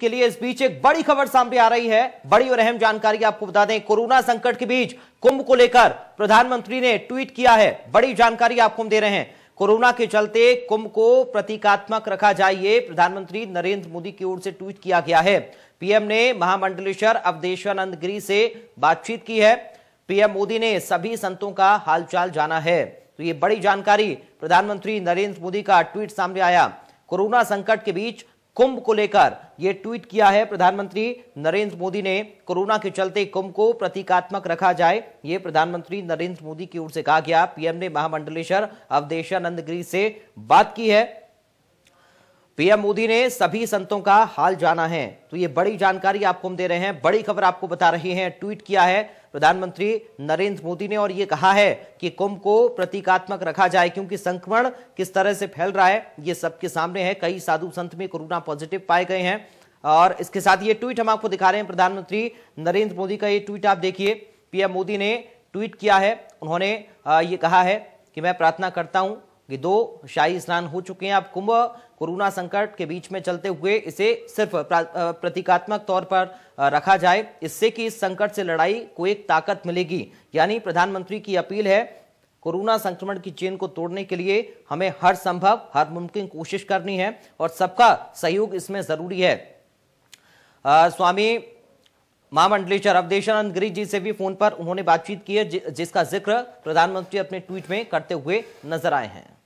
के लिए इस बीच एक बड़ी खबर सामने आ रही है बड़ी और अहम जानकारी आपको बता दें कोरोना संकट के बीच कुंभ को लेकर प्रधानमंत्री ने ट्वीट किया है बड़ी जानकारी आपको हम दे रहे हैं कोरोना के चलते कुंभ को प्रतीकात्मक रखा जाइए प्रधानमंत्री नरेंद्र मोदी की ओर से ट्वीट किया गया है पीएम ने महामंडलेश्वर अवधेशानंद गिरी से बातचीत की है पीएम मोदी ने सभी संतों का हालचाल जाना है तो ये बड़ी जानकारी प्रधानमंत्री नरेंद्र मोदी का ट्वीट सामने आया कोरोना संकट के बीच कुंभ को लेकर यह ट्वीट किया है प्रधानमंत्री नरेंद्र मोदी ने कोरोना के चलते कुंभ को प्रतीकात्मक रखा जाए यह प्रधानमंत्री नरेंद्र मोदी की ओर से कहा गया पीएम ने महामंडलेश्वर अवधेशानंद गिरी से बात की है पीएम मोदी ने सभी संतों का हाल जाना है तो ये बड़ी जानकारी आपको हम दे रहे हैं बड़ी खबर आपको बता रहे हैं ट्वीट किया है प्रधानमंत्री नरेंद्र मोदी ने और ये कहा है कि कुंभ को प्रतीकात्मक रखा जाए क्योंकि संक्रमण किस तरह से फैल रहा है ये सबके सामने है कई साधु संत में कोरोना पॉजिटिव पाए गए हैं और इसके साथ ये ट्वीट हम आपको दिखा रहे हैं प्रधानमंत्री नरेंद्र मोदी का ये ट्वीट आप देखिए पीएम मोदी ने ट्वीट किया है उन्होंने ये कहा है कि मैं प्रार्थना करता हूं कि दो शाही स्नान हो चुके हैं अब कुंभ कोरोना संकट के बीच में चलते हुए इसे सिर्फ प्रतीकात्मक तौर पर रखा जाए इससे कि इस संकट से लड़ाई को एक ताकत मिलेगी यानी प्रधानमंत्री की अपील है कोरोना संक्रमण की चेन को तोड़ने के लिए हमें हर संभव हर मुमकिन कोशिश करनी है और सबका सहयोग इसमें जरूरी है आ, स्वामी महामंडलेश्वर अवधेशानंद गिरी जी से भी फोन पर उन्होंने बातचीत की है जिसका जिक्र प्रधानमंत्री अपने ट्वीट में करते हुए नजर आए हैं